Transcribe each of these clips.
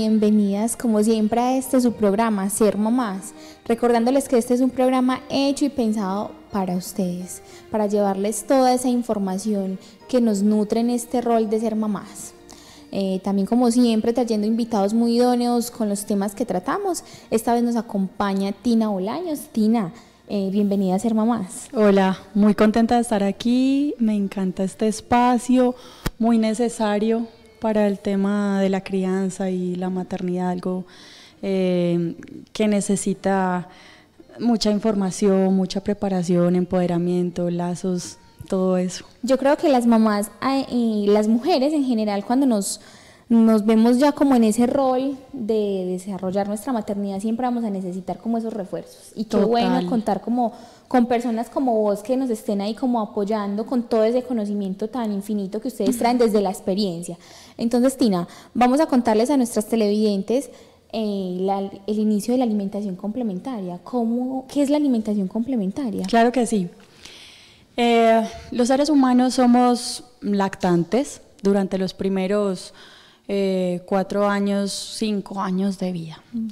bienvenidas como siempre a este su programa, Ser Mamás, recordándoles que este es un programa hecho y pensado para ustedes, para llevarles toda esa información que nos nutre en este rol de ser mamás. Eh, también como siempre trayendo invitados muy idóneos con los temas que tratamos. Esta vez nos acompaña Tina Bolaños. Tina, eh, bienvenida a Ser Mamás. Hola, muy contenta de estar aquí, me encanta este espacio, muy necesario para el tema de la crianza y la maternidad, algo eh, que necesita mucha información, mucha preparación, empoderamiento, lazos, todo eso. Yo creo que las mamás y las mujeres en general cuando nos nos vemos ya como en ese rol de desarrollar nuestra maternidad, siempre vamos a necesitar como esos refuerzos. Y qué bueno contar como con personas como vos que nos estén ahí como apoyando con todo ese conocimiento tan infinito que ustedes traen desde la experiencia. Entonces, Tina, vamos a contarles a nuestras televidentes eh, el inicio de la alimentación complementaria. ¿Cómo, ¿Qué es la alimentación complementaria? Claro que sí. Eh, los seres humanos somos lactantes durante los primeros eh, cuatro años, cinco años de vida. Mm.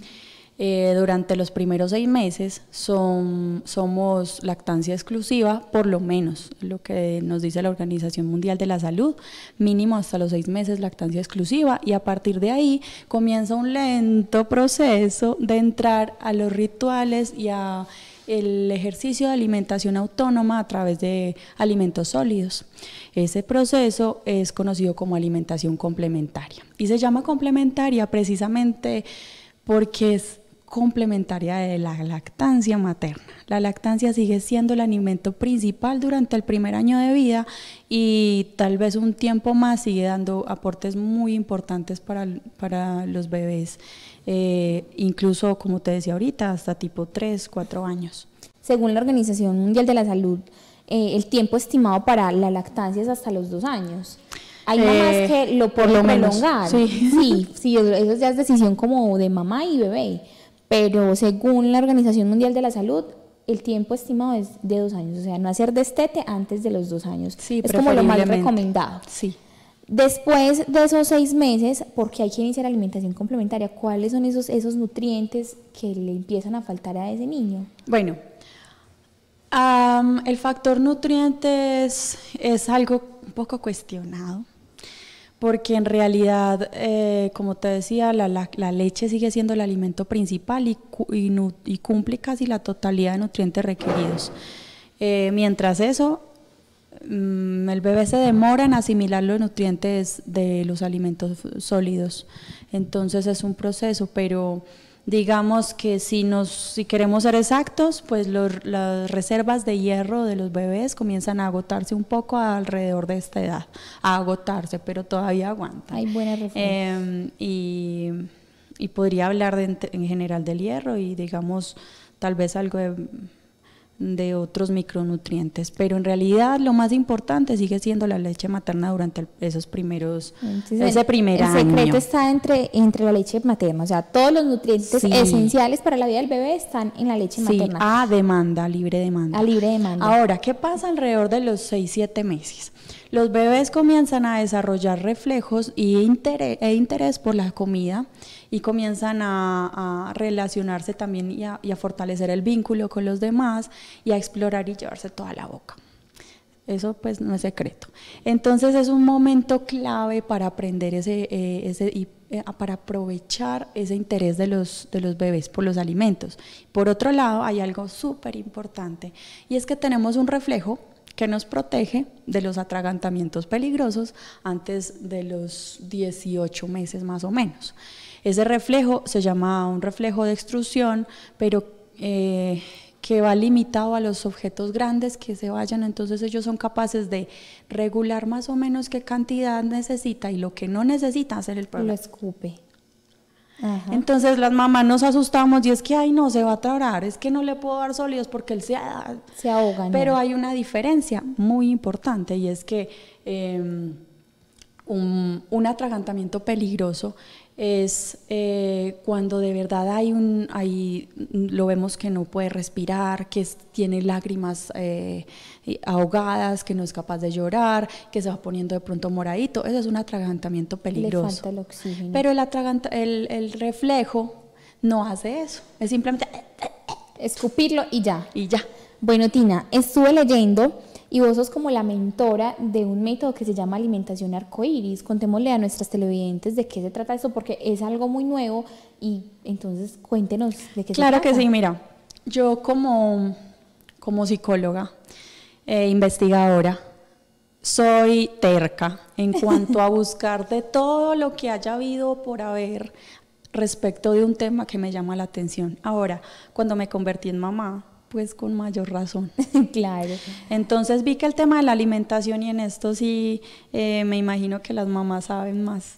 Eh, durante los primeros seis meses son, somos lactancia exclusiva, por lo menos, lo que nos dice la Organización Mundial de la Salud, mínimo hasta los seis meses lactancia exclusiva y a partir de ahí comienza un lento proceso de entrar a los rituales y a el ejercicio de alimentación autónoma a través de alimentos sólidos. Ese proceso es conocido como alimentación complementaria y se llama complementaria precisamente porque es complementaria de la lactancia materna. La lactancia sigue siendo el alimento principal durante el primer año de vida y tal vez un tiempo más sigue dando aportes muy importantes para, para los bebés eh, incluso como te decía ahorita, hasta tipo 3, 4 años. Según la Organización Mundial de la Salud, eh, el tiempo estimado para la lactancia es hasta los 2 años. Hay eh, mamás que lo pueden prolongar. sí. sí, eso ya es decisión como de mamá y bebé. Pero según la Organización Mundial de la Salud, el tiempo estimado es de dos años, o sea, no hacer destete antes de los dos años. es como lo más recomendado. Sí. Después de esos seis meses, porque hay que iniciar alimentación complementaria, ¿cuáles son esos, esos nutrientes que le empiezan a faltar a ese niño? Bueno, el factor nutrientes es algo un poco cuestionado, porque en realidad, eh, como te decía, la, leche sigue siendo el alimento principal y, cumple casi la totalidad de nutrientes requeridos. Eh, mientras eso, Mm, el bebé se demora en asimilar los nutrientes de los alimentos sólidos. Entonces es un proceso, pero digamos que si, nos, si queremos ser exactos, pues las reservas de hierro de los bebés comienzan a agotarse un poco alrededor de esta edad, a agotarse, pero todavía aguantan. Hay buena eh, em, y, podría hablar en general del hierro y digamos tal vez algo de de otros micronutrientes, pero en realidad lo más importante sigue siendo la leche materna durante esos primeros, ese primer año. secreto está entre, entre la leche materna, o sea, todos los nutrientes esenciales para la vida del bebé están en la leche sí, materna. a demanda, libre demanda. A libre demanda. Ahora, ¿qué pasa alrededor de los 6-7 meses? Los bebés comienzan a desarrollar reflejos e interés por la comida y comienzan a, relacionarse también y a, fortalecer el vínculo con los demás y a explorar y llevarse toda la boca. Eso pues no es secreto. Entonces es un momento clave para aprender ese, eh, eh, para aprovechar ese interés los, de los bebés por los alimentos. Por otro lado, hay algo súper importante y es que tenemos un reflejo que nos protege de los atragantamientos peligrosos antes de los 18 meses más o menos. Ese reflejo se llama un reflejo de extrusión, pero eh, que va limitado a los objetos grandes que se vayan, entonces ellos son capaces de regular más o menos qué cantidad necesita y lo que no necesita hacer el problema. Lo escupe. Entonces las mamás nos asustamos y es que, ay, no, se va a atorar, es que no le puedo dar sólidos porque él se, se ahoga. Pero hay una diferencia muy importante y es que em, un, un atragantamiento peligroso es eh, cuando de verdad hay un, hay, lo vemos que no puede respirar, que tiene lágrimas eh, ahogadas, que no es capaz de llorar, que se va poniendo de pronto moradito. Eso es un atragantamiento peligroso. Le falta el oxígeno. Pero el, el, el reflejo no hace eso, es simplemente escupirlo y ya. Y ya. Bueno, Tina, estuve leyendo y vos sos como la mentora de un método que se llama alimentación arcoíris. Contémosle a nuestras televidentes de qué se trata eso, porque es algo muy nuevo y entonces cuéntenos de qué se trata. Claro que sí, mira, yo como, como psicóloga, e investigadora, soy terca en cuanto a buscar de todo lo que haya habido por haber respecto de un tema que me llama la atención. Ahora, cuando me convertí en mamá, es pues, con mayor razón. claro. Entonces vi que el tema de la alimentación y en esto sí eh, me imagino que las mamás saben más.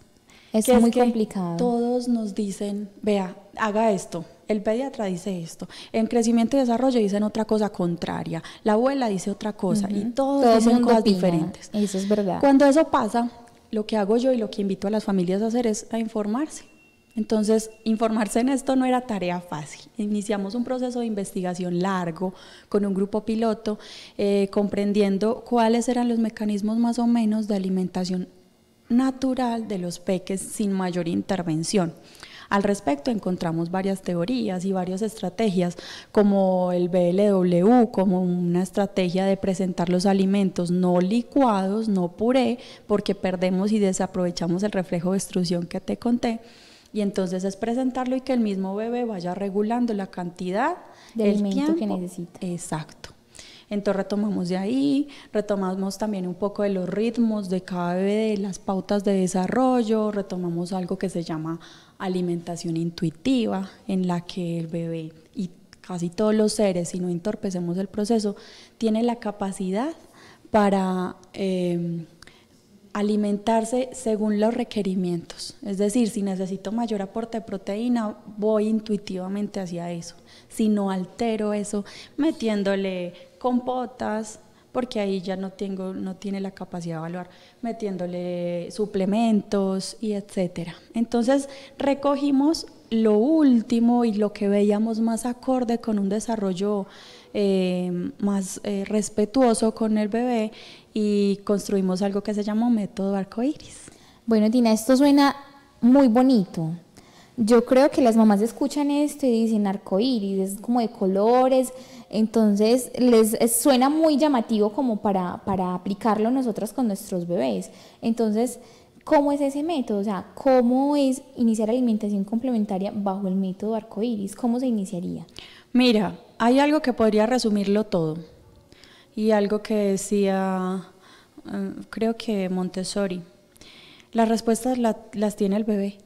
Es muy complicado. Todos nos dicen, vea, haga esto. El pediatra dice esto. En crecimiento y desarrollo dicen otra cosa contraria. La abuela dice otra cosa. Y todos son cosas diferentes. Eso es verdad. Cuando eso pasa, lo que hago yo y lo que invito a las familias a hacer es a informarse entonces, informarse en esto no era tarea fácil. Iniciamos un proceso de investigación largo con un grupo piloto, eh, comprendiendo cuáles eran los mecanismos más o menos de alimentación natural de los peques sin mayor intervención. Al respecto encontramos varias teorías y varias estrategias como el BLW, como una estrategia de presentar los alimentos no licuados, no puré, porque perdemos y desaprovechamos el reflejo de extrusión que te conté y entonces es presentarlo y que el mismo bebé vaya regulando la cantidad del tiempo que necesita. Exacto. Entonces retomamos de ahí, retomamos también un poco de los ritmos de cada bebé, de las pautas de desarrollo, retomamos algo que se llama alimentación intuitiva, en la que el bebé y casi todos los seres, si no entorpecemos el proceso, tiene la capacidad para... Eh, alimentarse según los requerimientos. Es decir, si necesito mayor aporte de proteína, voy intuitivamente hacia eso. Si no altero eso metiéndole compotas, porque ahí ya no tengo no tiene la capacidad de evaluar, metiéndole suplementos y etcétera. Entonces, recogimos lo último y lo que veíamos más acorde con un desarrollo eh, más eh, respetuoso con el bebé y construimos algo que se llamó Método Arco Bueno, Tina, esto suena muy bonito. Yo creo que las mamás escuchan esto y dicen arcoíris, es como de colores, entonces les suena muy llamativo como para, para aplicarlo nosotras con nuestros bebés. Entonces, ¿cómo es ese método? O sea, ¿cómo es iniciar alimentación complementaria bajo el método arcoíris? ¿Cómo se iniciaría? Mira, hay algo que podría resumirlo todo y algo que decía, eh, creo que Montessori, las respuestas las tiene el bebé.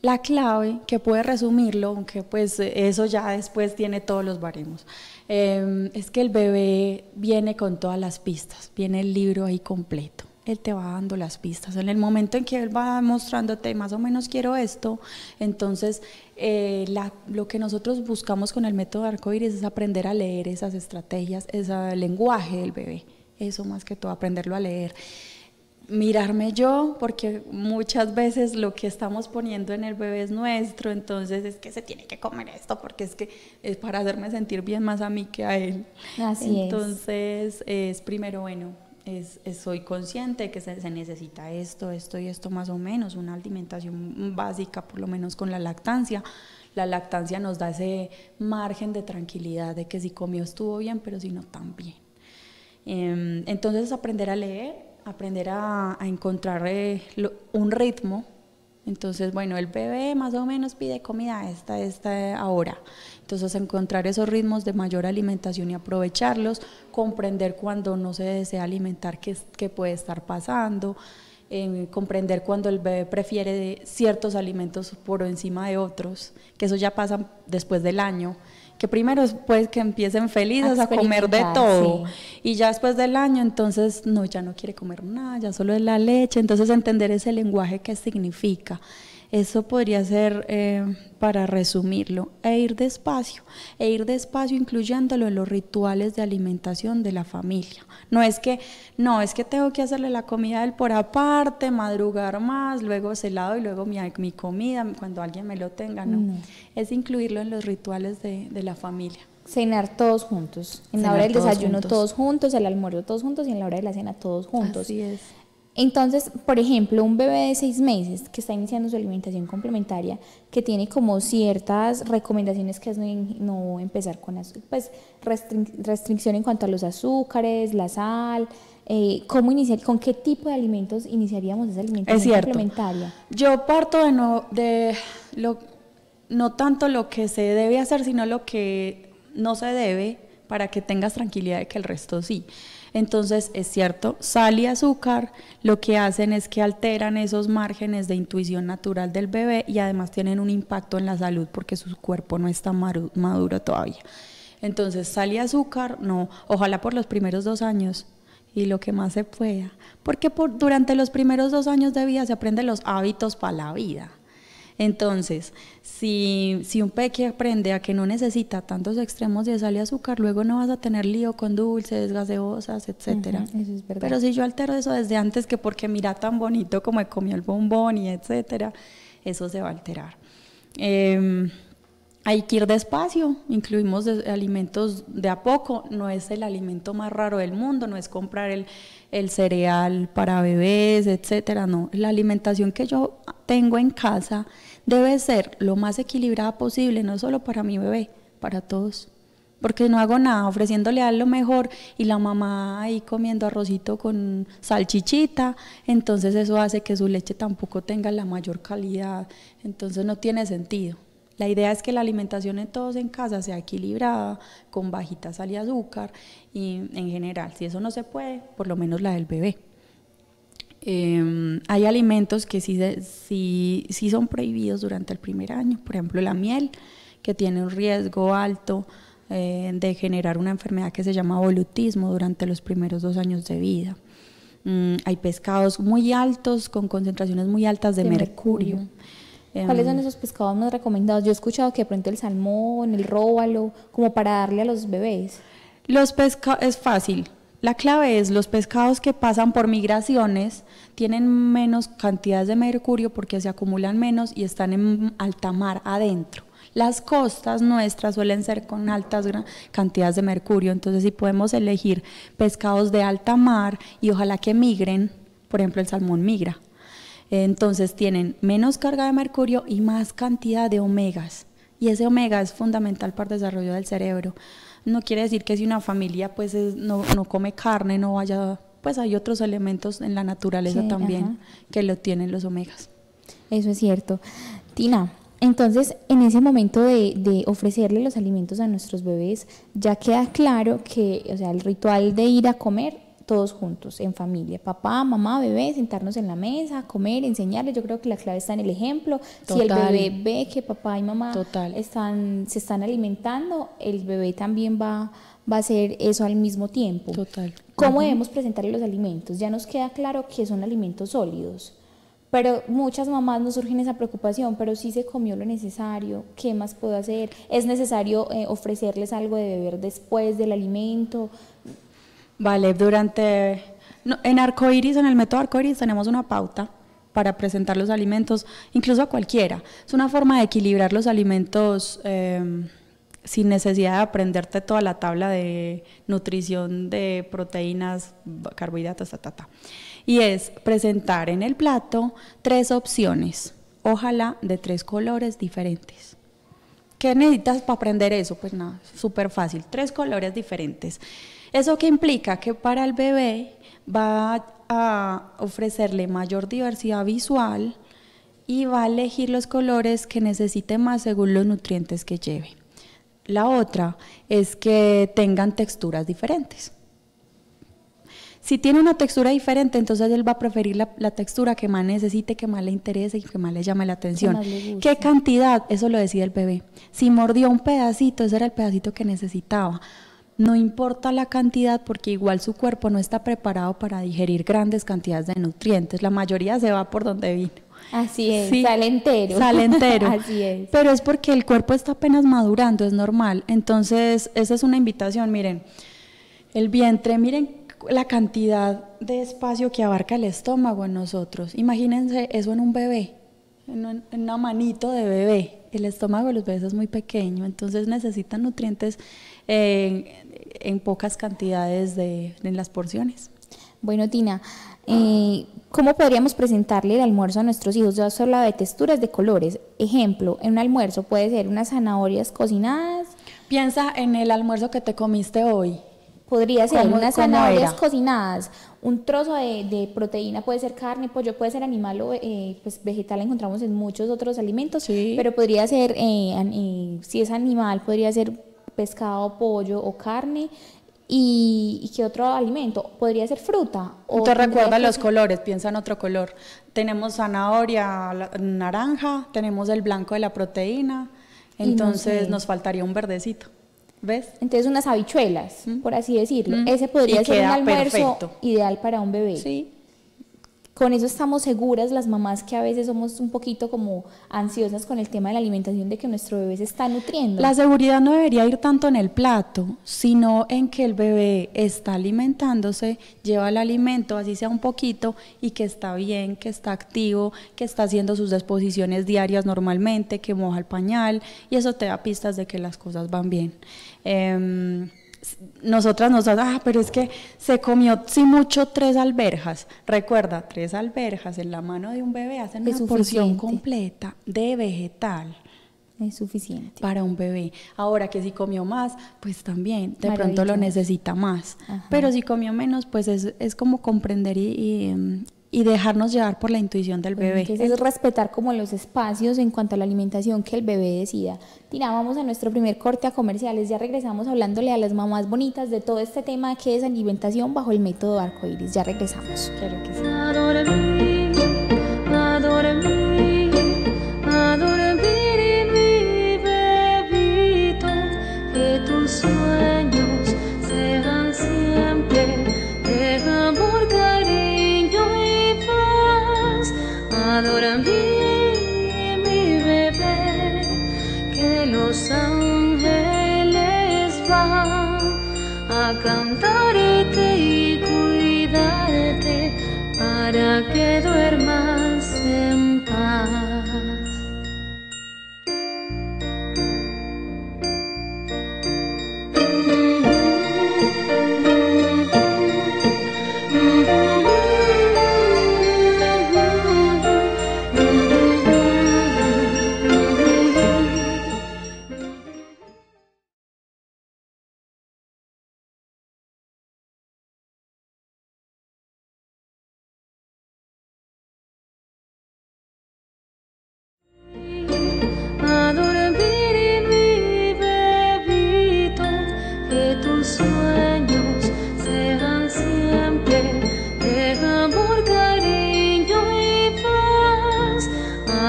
La clave, que puede resumirlo, aunque pues eso ya después tiene todos los baremos, eh, es que el bebé viene con todas las pistas, viene el libro ahí completo. Él te va dando las pistas. En el momento en que él va mostrándote, más o menos quiero esto, entonces eh, la, lo que nosotros buscamos con el método iris es aprender a leer esas estrategias, ese lenguaje del bebé, eso más que todo, aprenderlo a leer. Mirarme yo, porque muchas veces lo que estamos poniendo en el bebé es nuestro, entonces es que se tiene que comer esto, porque es que es para hacerme sentir bien más a mí que a él. Entonces es primero, bueno, es, soy consciente que se, necesita esto, esto y esto más o menos, una alimentación básica, por lo menos con la lactancia. La lactancia nos da ese margen de tranquilidad de que si comió estuvo bien, pero si no también. Eh, entonces aprender a leer, aprender a, encontrar eh, un ritmo entonces, bueno, el bebé más o menos pide comida esta, esta, ahora. Entonces, encontrar esos ritmos de mayor alimentación y aprovecharlos, comprender cuando no se desea alimentar, qué, puede estar pasando, eh, comprender cuando el bebé prefiere ciertos alimentos por encima de otros, que eso ya pasa después del año que primero pues que empiecen felices a, comer de todo y ya después del año entonces no, ya no quiere comer nada, ya solo es la leche, entonces entender ese lenguaje que significa. Eso podría ser eh, para resumirlo, e ir despacio, e ir despacio incluyéndolo en los rituales de alimentación de la familia. No es que, no, es que tengo que hacerle la comida del por aparte, madrugar más, luego lado y luego mi, comida cuando alguien me lo tenga, no. Es incluirlo en los rituales de, la familia. Cenar todos juntos. En la hora del desayuno todos juntos, el almuerzo todos juntos y en la hora de la cena todos juntos. Así es. Entonces, por ejemplo, un bebé de seis meses que está iniciando su alimentación complementaria, que tiene como ciertas recomendaciones que es no, empezar con pues, restricción en cuanto a los azúcares, la sal, eh, cómo iniciar, con qué tipo de alimentos iniciaríamos esa alimentación complementaria. Yo parto de no de lo no tanto lo que se debe hacer, sino lo que no se debe para que tengas tranquilidad de que el resto sí. Entonces, es cierto, sal y azúcar lo que hacen es que alteran esos márgenes de intuición natural del bebé y además tienen un impacto en la salud porque su cuerpo no está maduro todavía. Entonces, sal y azúcar, no, ojalá por los primeros dos años y lo que más se pueda, porque durante los primeros dos años de vida se aprenden los hábitos para la vida. Entonces, si, un peque aprende a que no necesita tantos extremos de sal y azúcar, luego no vas a tener lío con dulces, gaseosas, etcétera. Pero si yo altero eso desde antes que porque mira tan bonito como he comido el bombón y etcétera, eso se va a alterar. Em, hay que ir despacio, incluimos alimentos de a poco, no es el alimento más raro del mundo, no es comprar el, cereal para bebés, etcétera, no. La alimentación que yo tengo en casa debe ser lo más equilibrada posible, no solo para mi bebé, para todos. Porque no hago nada ofreciéndole a lo mejor y la mamá ahí comiendo arrocito con salchichita, entonces eso hace que su leche tampoco tenga la mayor calidad, entonces no tiene sentido. La idea es que la alimentación de todos en casa sea equilibrada, con bajita sal y azúcar y en general, si eso no se puede, por lo menos la del bebé. Em, hay alimentos que sí, son prohibidos durante el primer año, por ejemplo la miel, que tiene un riesgo alto eh, de generar una enfermedad que se llama volutismo durante los primeros dos años de vida. Mm, hay pescados muy altos con concentraciones muy altas de, mercurio ¿Cuáles son em, esos pescados más recomendados? Yo he escuchado que de pronto el salmón, el róbalo, como para darle a los bebés. Los pescados es fácil. La clave es los pescados que pasan por migraciones tienen menos cantidades de mercurio porque se acumulan menos y están en alta mar adentro. Las costas nuestras suelen ser con altas cantidades de mercurio, entonces si podemos elegir pescados de alta mar y ojalá que migren, por ejemplo el salmón migra, entonces tienen menos carga de mercurio y más cantidad de omegas. Y ese omega es fundamental para el desarrollo del cerebro. No quiere decir que si una familia pues no, no, come carne, no vaya, pues hay otros elementos en la naturaleza también que lo tienen los omegas. Eso es cierto. Tina, entonces, en ese momento de, ofrecerle los alimentos a nuestros bebés, ya queda claro que, o sea, el ritual de ir a comer todos juntos, en familia, papá, mamá, bebé, sentarnos en la mesa, comer, enseñarles. Yo creo que la clave está en el ejemplo. Si el bebé ve que papá y mamá Están, se están alimentando, el bebé también va, va a hacer eso al mismo tiempo. ¿Cómo debemos presentarle los alimentos? Ya nos queda claro que son alimentos sólidos. Pero muchas mamás nos surgen esa preocupación, pero si se comió lo necesario, ¿qué más puedo hacer? ¿Es necesario eh, ofrecerles algo de beber después del alimento? Vale, durante. en Arcoiris, en el método Arcoiris, tenemos una pauta para presentar los alimentos, incluso a cualquiera. Es una forma de equilibrar los alimentos em, sin necesidad de aprenderte toda la tabla de nutrición de proteínas, carbohidratos, ta, ta, ta. Y es presentar en el plato tres opciones, ojalá de tres colores diferentes. ¿Qué necesitas para aprender eso? Pues nada, súper fácil, tres colores diferentes. ¿Eso que implica? Que para el bebé va a ofrecerle mayor diversidad visual y va a elegir los colores que necesite más según los nutrientes que lleve. La otra es que tengan texturas diferentes. Si tiene una textura diferente, entonces él va a preferir la, la, textura que más necesite, que más le interese y que más le llame la atención. ¿Qué cantidad? Eso lo decide el bebé. Si mordió un pedacito, ese era el pedacito que necesitaba. No importa la cantidad porque igual su cuerpo no está preparado para digerir grandes cantidades de nutrientes. La mayoría se va por donde vino. Así es, sale entero. Sale entero. Así es. Pero es porque el cuerpo está apenas madurando, es normal. Entonces, esa es una invitación, miren. El vientre, miren la cantidad de espacio que abarca el estómago en nosotros. Imagínense eso en un bebé, en, una manito de bebé. El estómago de los bebés es muy pequeño, entonces necesitan nutrientes eh, en pocas cantidades de, en las porciones. Bueno, Tina, eh, ¿cómo podríamos presentarle el almuerzo a nuestros hijos? Yo solo de texturas, de colores. Ejemplo, en un almuerzo puede ser unas zanahorias cocinadas. Piensa en el almuerzo que te comiste hoy. Podría ser unas zanahorias cocinadas, un trozo de, proteína, puede ser carne, pollo, puede ser animal o eh, pues, vegetal, encontramos en muchos otros alimentos, pero podría ser, eh, si es animal, podría ser pescado, pollo o carne. ¿Y, qué otro alimento? ¿Podría ser fruta? O Te recuerda los colores, piensa en otro color. Tenemos zanahoria, naranja, tenemos el blanco de la proteína, entonces nos faltaría un verdecito. ¿Ves? Entonces unas habichuelas, ¿Mm? por así decirlo. ¿Mm? Ese podría ser un almuerzo ideal para un bebé. Sí, con eso estamos seguras las mamás que a veces somos un poquito como ansiosas con el tema de la alimentación de que nuestro bebé se está nutriendo. La seguridad no debería ir tanto en el plato, sino en que el bebé está alimentándose, lleva el alimento, así sea un poquito, y que está bien, que está activo, que está haciendo sus exposiciones diarias normalmente, que moja el pañal, y eso te da pistas de que las cosas van bien. Em, nosotras nos damos, ah, pero es que se comió, sí mucho, tres alberjas. Recuerda, tres alberjas en la mano de un bebé hacen una porción completa de vegetal. Es suficiente. Para un bebé. Ahora que si comió más, pues también, de pronto lo necesita más. Pero si comió menos, pues es, como comprender y mm, y dejarnos llevar por la intuición del bebé. es respetar como los espacios en cuanto a la alimentación que el bebé decida. tirábamos vamos a nuestro primer corte a comerciales, ya regresamos hablándole a las mamás bonitas de todo este tema que es alimentación bajo el método iris Ya regresamos. Ahora mi bebé, que los ángeles van a cantarte y cuidarte para que duermas.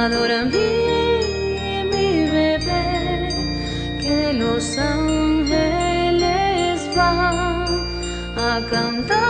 a bien mi bebé, que los ángeles van a cantar.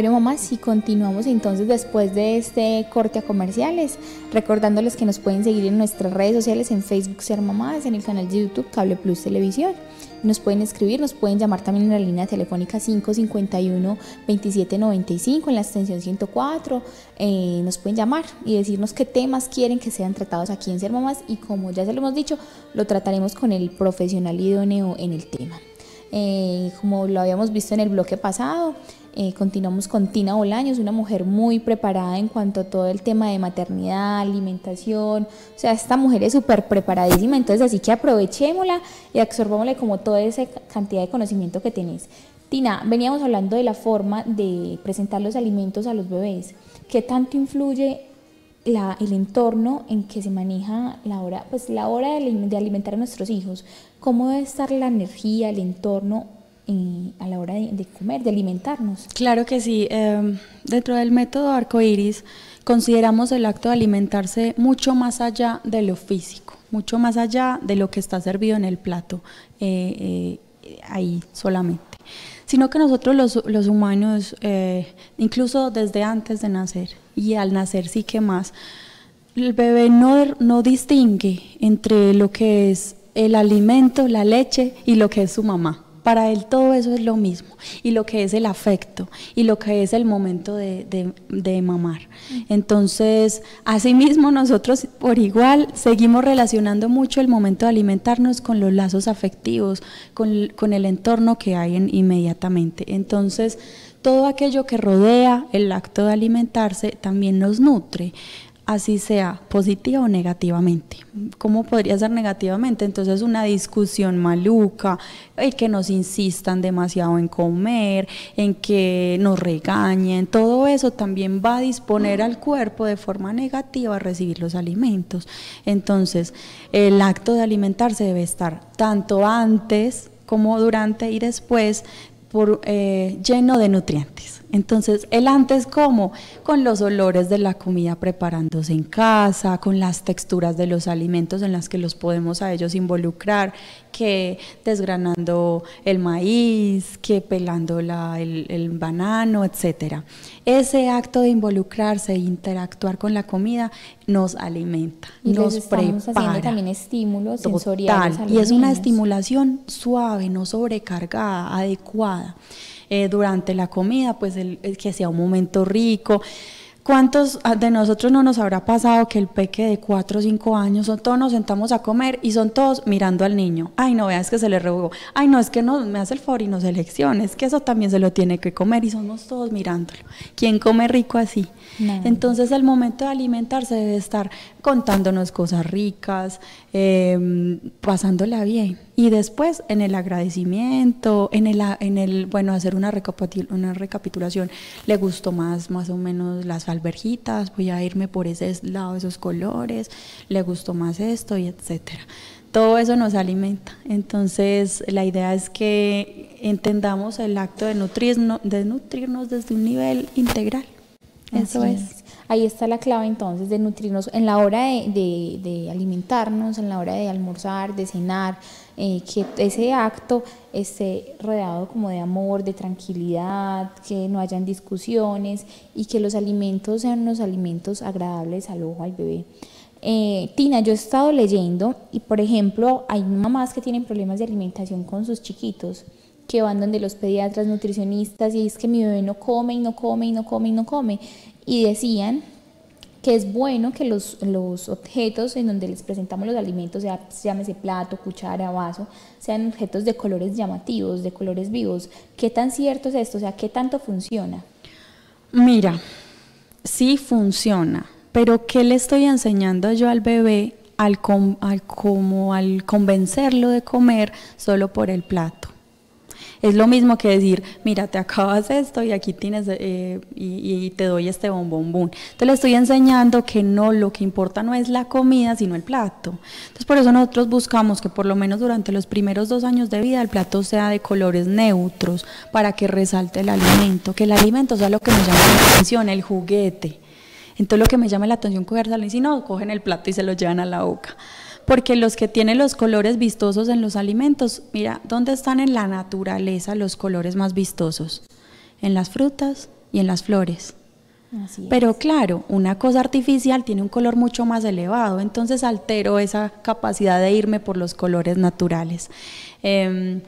Bueno, mamá, si continuamos entonces después de este corte a comerciales, recordándoles que nos pueden seguir en nuestras redes sociales, en Facebook Ser Mamás, en el canal de YouTube Cable Plus Televisión. Nos pueden escribir, nos pueden llamar también en la línea telefónica 551-2795, en la extensión 104. Eh, nos pueden llamar y decirnos qué temas quieren que sean tratados aquí en Ser Mamás y como ya se lo hemos dicho, lo trataremos con el profesional idóneo en el tema. Eh, como lo habíamos visto en el bloque pasado, eh, continuamos con Tina Bolaños, una mujer muy preparada en cuanto a todo el tema de maternidad, alimentación. O sea, esta mujer es súper preparadísima, entonces así que aprovechémosla y absorbámosle como toda esa cantidad de conocimiento que tenés. Tina, veníamos hablando de la forma de presentar los alimentos a los bebés. ¿Qué tanto influye el entorno en que se maneja la hora, pues la hora de, de alimentar a nuestros hijos? ¿Cómo debe estar la energía, el entorno a la hora de, comer, de alimentarnos. Claro que sí. Em, dentro del método arcoíris consideramos el acto de alimentarse mucho más allá de lo físico, mucho más allá de lo que está servido en el plato, eh, eh, ahí solamente sino que nosotros los, humanos, eh, incluso desde antes de nacer y al nacer sí que más, el bebé no distingue entre lo que es el alimento, la leche y lo que es su mamá. Para él todo eso es lo mismo, y lo que es el afecto, y lo que es el momento de, mamar. Entonces, asimismo, nosotros por igual seguimos relacionando mucho el momento de alimentarnos con los lazos afectivos, con, con el entorno que hay en, inmediatamente. Entonces, todo aquello que rodea el acto de alimentarse también nos nutre así sea positiva o negativamente. ¿Cómo podría ser negativamente? Entonces una discusión maluca, el que nos insistan demasiado en comer, en que nos regañen, todo eso también va a disponer al cuerpo de forma negativa a recibir los alimentos. Entonces el acto de alimentarse debe estar tanto antes como durante y después por, eh, lleno de nutrientes. Entonces, el antes como con los olores de la comida preparándose en casa, con las texturas de los alimentos en las que los podemos a ellos involucrar, que desgranando el maíz, que pelando el, banano, etcétera. Ese acto de involucrarse e interactuar con la comida nos alimenta, y nos estamos prepara. Haciendo también estímulos sensoriales. y es una estimulación suave, no sobrecargada, adecuada. Eh, durante la comida, pues el, que sea un momento rico. ¿Cuántos ah, de nosotros no nos habrá pasado que el peque de 4 o 5 años, son todos nos sentamos a comer y son todos mirando al niño? Ay, no, veas que se le rehugó. Ay, no, es que no, me hace el favor y no selecciona. Es que eso también se lo tiene que comer y somos todos mirándolo. ¿Quién come rico así? Entonces, el momento de alimentarse debe estar contándonos cosas ricas, Em, pasándola bien. Y después en el agradecimiento, en el, en el bueno, hacer una, una recapitulación, le gustó más más o menos las alberjitas, voy a irme por ese lado, esos colores, le gustó más esto y etcétera. Todo eso nos alimenta. Entonces la idea es que entendamos el acto de nutrirnos, de nutrirnos desde un nivel integral. Eso es. Ahí está la clave entonces de nutrirnos en la hora de, alimentarnos, en la hora de almorzar, de cenar, eh, que ese acto esté rodeado como de amor, de tranquilidad, que no hayan discusiones y que los alimentos sean unos alimentos agradables al ojo, al bebé. Eh, Tina, yo he estado leyendo y por ejemplo hay mamás que tienen problemas de alimentación con sus chiquitos que van donde los pediatras, nutricionistas, y es que mi bebé no come y no come y no come y no come y decían que es bueno que los, los, objetos en donde les presentamos los alimentos, sea, ese plato, cuchara, vaso, sean objetos de colores llamativos, de colores vivos. ¿Qué tan cierto es esto? O sea, ¿qué tanto funciona? Mira, sí funciona, pero ¿qué le estoy enseñando yo al bebé al, al como al convencerlo de comer solo por el plato? Es lo mismo que decir, mira, te acabas esto y aquí tienes, eh, y, te doy este bombombón. Entonces le estoy enseñando que no, lo que importa no es la comida, sino el plato. Entonces por eso nosotros buscamos que por lo menos durante los primeros dos años de vida el plato sea de colores neutros para que resalte el alimento, que el alimento sea lo que nos llama la atención, el juguete. Entonces lo que me llama la atención coger salón, y si no, cogen el plato y se lo llevan a la boca porque los que tienen los colores vistosos en los alimentos, mira, ¿dónde están en la naturaleza los colores más vistosos? En las frutas y en las flores. Pero claro, una cosa artificial tiene un color mucho más elevado, entonces altero esa capacidad de irme por los colores naturales. Em,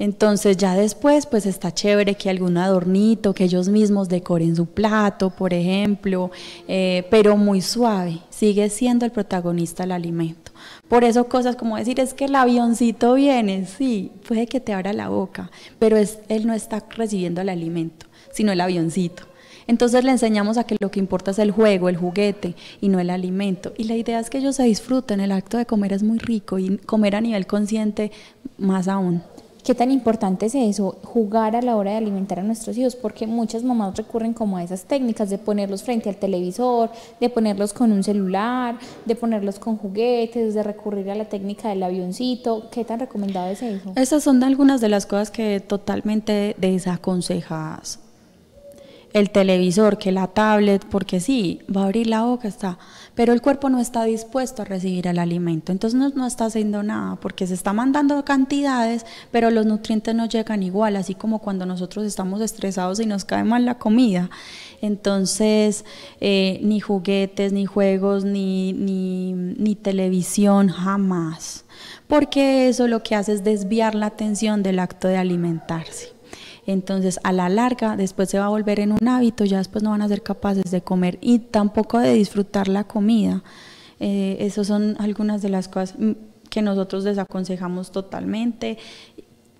entonces ya después, pues está chévere que algún adornito, que ellos mismos decoren su plato, por ejemplo, eh, pero muy suave, sigue siendo el protagonista el alimento. Por eso cosas como decir, es que el avioncito viene, sí, puede que te abra la boca, pero él no está recibiendo el alimento, sino el avioncito. Entonces le enseñamos a que lo que importa es el juego, el juguete y no el alimento. Y la idea es que ellos se disfruten, el acto de comer es muy rico y comer a nivel consciente más aún qué tan importante es eso, jugar a la hora de alimentar a nuestros hijos, porque muchas mamás recurren como a esas técnicas de ponerlos frente al televisor, de ponerlos con un celular, de ponerlos con juguetes, de recurrir a la técnica del avioncito, ¿qué tan recomendado es eso? Esas son algunas de las cosas que totalmente desaconsejadas el televisor, que la tablet, porque sí, va a abrir la boca, está, pero el cuerpo no está dispuesto a recibir el alimento, entonces no, está haciendo nada, porque se está mandando cantidades, pero los nutrientes no llegan igual, así como cuando nosotros estamos estresados y nos cae mal la comida. Entonces, eh, ni juguetes, ni juegos, ni, ni, ni televisión, jamás, porque eso lo que hace es desviar la atención del acto de alimentarse. Entonces, a la larga, después se va a volver en un hábito, ya después no van a ser capaces de comer y tampoco de disfrutar la comida. Eh, esas son algunas de las cosas que nosotros desaconsejamos totalmente.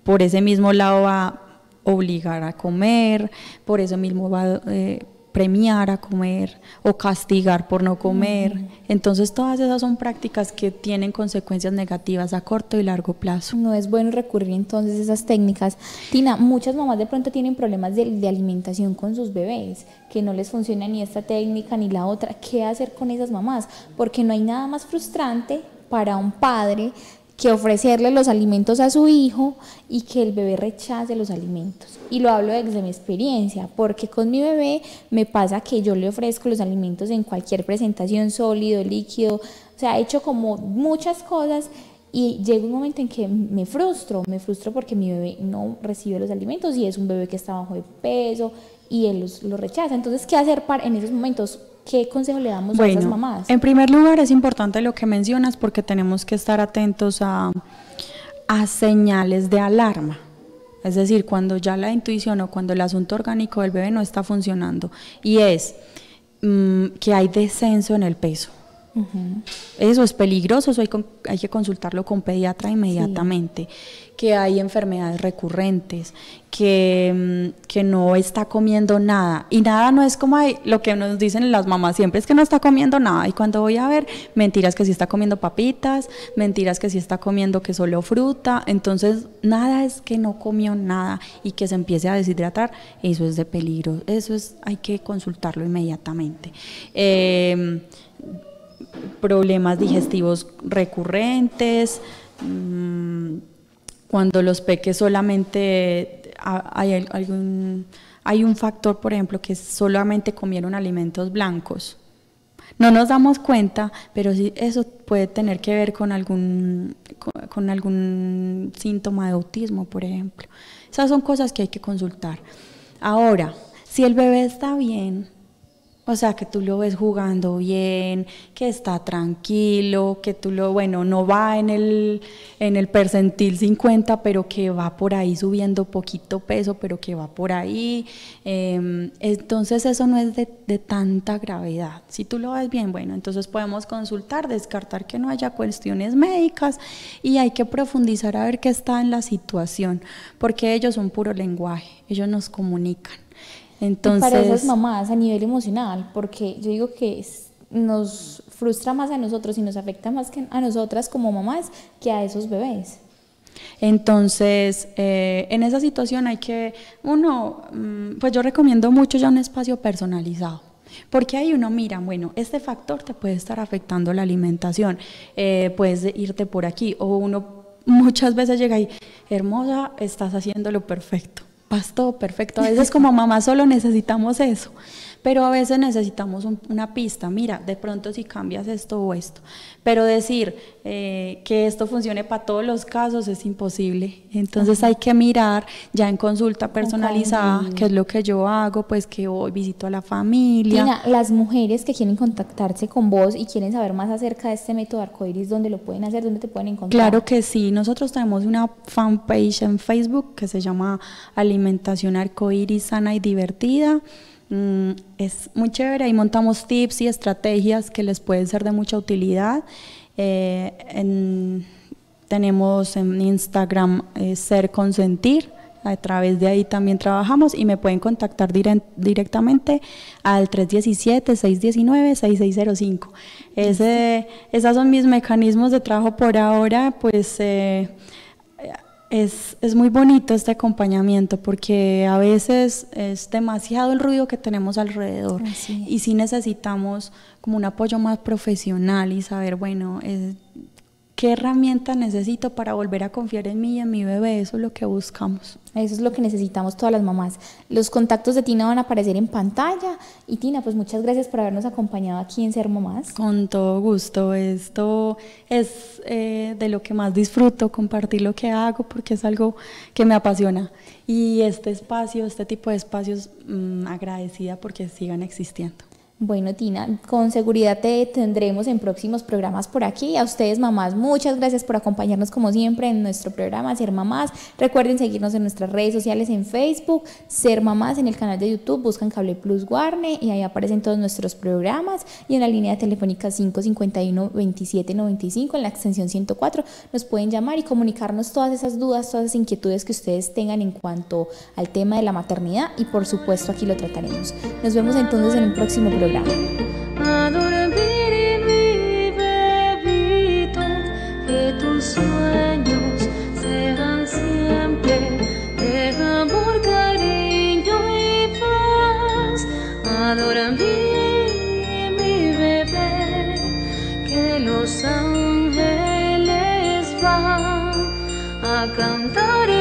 Por ese mismo lado va a obligar a comer, por eso mismo va a... Eh, premiar a comer o castigar por no comer. Entonces todas esas son prácticas que tienen consecuencias negativas a corto y largo plazo. No es bueno recurrir entonces a esas técnicas. Tina, muchas mamás de pronto tienen problemas de, de alimentación con sus bebés, que no les funciona ni esta técnica ni la otra. ¿Qué hacer con esas mamás? Porque no hay nada más frustrante para un padre que ofrecerle los alimentos a su hijo y que el bebé rechace los alimentos. Y lo hablo desde mi experiencia, porque con mi bebé me pasa que yo le ofrezco los alimentos en cualquier presentación, sólido, líquido, o sea, he hecho como muchas cosas y llega un momento en que me frustro, me frustro porque mi bebé no recibe los alimentos y es un bebé que está bajo de peso y él los, rechaza. Entonces, ¿qué hacer para, en esos momentos? ¿Qué consejo le damos a esas mamás? En primer lugar, es importante lo que mencionas porque tenemos que estar atentos a, señales de alarma. Es decir, cuando ya la intuición o cuando el asunto orgánico del bebé no está funcionando. Y es mm, que hay descenso en el peso. Eso es peligroso, eso hay, que consultarlo con pediatra inmediatamente, que hay enfermedades recurrentes, mm, que, no está comiendo nada. Y nada no es como hay, lo que nos dicen las mamás siempre, es que no está comiendo nada. Y cuando voy a ver, mentiras que sí está comiendo papitas, mentiras que sí está comiendo que solo fruta. Entonces, nada es que no comió nada y que se empiece a deshidratar, eso es de peligro. Eso es, hay que consultarlo inmediatamente. Eh, problemas digestivos recurrentes, mm, cuando los peques solamente hay algún hay un factor, por ejemplo, que solamente comieron alimentos blancos. No nos damos cuenta, pero sí eso puede tener que ver con algún, con algún síntoma de autismo, por ejemplo. Esas son cosas que hay que consultar. Ahora, si el bebé está bien, o sea, que tú lo ves jugando bien, que está tranquilo, que tú lo, bueno, no va en el, percentil 50, pero que va por ahí subiendo poquito peso, pero que va por ahí. Em, entonces eso no es de tanta gravedad. Si tú lo ves bien, bueno, entonces podemos consultar, descartar que no haya cuestiones médicas y hay que profundizar a ver qué está en la situación, porque ellos son puro lenguaje, ellos nos comunican. Entonces... para esas mamás a nivel emocional, porque yo digo que nos frustra más a nosotros y nos afecta más que a nosotras como mamás que a esos bebés. Entonces, eh, en esa situación hay que, uno, mm, pues yo recomiendo mucho ya un espacio personalizado. Porque ahí uno mira, bueno, este factor te puede estar afectando la alimentación, eh, puedes irte por aquí, o uno muchas veces llega y, hermosa, estás haciendo lo perfecto todo perfecto. A veces como mamá solo necesitamos eso pero a veces necesitamos una pista, mira, de pronto si cambias esto o esto, pero decir eh, que esto funcione para todos los casos es imposible, entonces hay que mirar ya en consulta personalizada, qué es lo que yo hago, pues que hoy visito a la familia. las mujeres que quieren contactarse con vos y quieren saber más acerca de este método arcoiris, ¿dónde lo pueden hacer? ¿Dónde te pueden encontrar? Claro que sí, nosotros tenemos una fanpage en Facebook que se llama Alimentación Arcoiris Sana y Divertida. Mm, es muy chévere, ahí montamos tips y estrategias que les pueden ser de mucha utilidad. Eh, tenemos en Instagram eh, Ser Consentir, a través de ahí también trabajamos y me pueden contactar directamente al 317-619-6605. esos son mis mecanismos de trabajo por ahora, pues... Eh, es, es, muy bonito este acompañamiento porque a veces es demasiado el ruido que tenemos alrededor y sí necesitamos como un apoyo más profesional y saber, bueno, es, eh, ¿Qué herramienta necesito para volver a confiar en mí y en mi bebé? Eso es lo que buscamos. Eso es lo que necesitamos todas las mamás. Los contactos de Tina van a aparecer en pantalla. Y Tina, pues muchas gracias por habernos acompañado aquí en Ser Mamás. Con todo gusto. Esto es eh, de lo que más disfruto, compartir lo que hago, porque es algo que me apasiona. Y este espacio, este tipo de espacios, mm, agradecida porque sigan existiendo. Bueno, Tina, con seguridad te tendremos en próximos programas por aquí. A ustedes, mamás, muchas gracias por acompañarnos como siempre en nuestro programa Ser Mamás. Recuerden seguirnos en nuestras redes sociales en Facebook, Ser Mamás en el canal de YouTube, buscan Cable Plus Guarne y ahí aparecen todos nuestros programas y en la línea telefónica 551-2795 en la extensión 104 nos pueden llamar y comunicarnos todas esas dudas, todas esas inquietudes que ustedes tengan en cuanto al tema de la maternidad y por supuesto aquí lo trataremos. Nos vemos entonces en un próximo programa. Adoran mi bebito, que tus sueños sean siempre de amor, cariño y paz. adoran mí, mi bebé, que los ángeles van a cantar.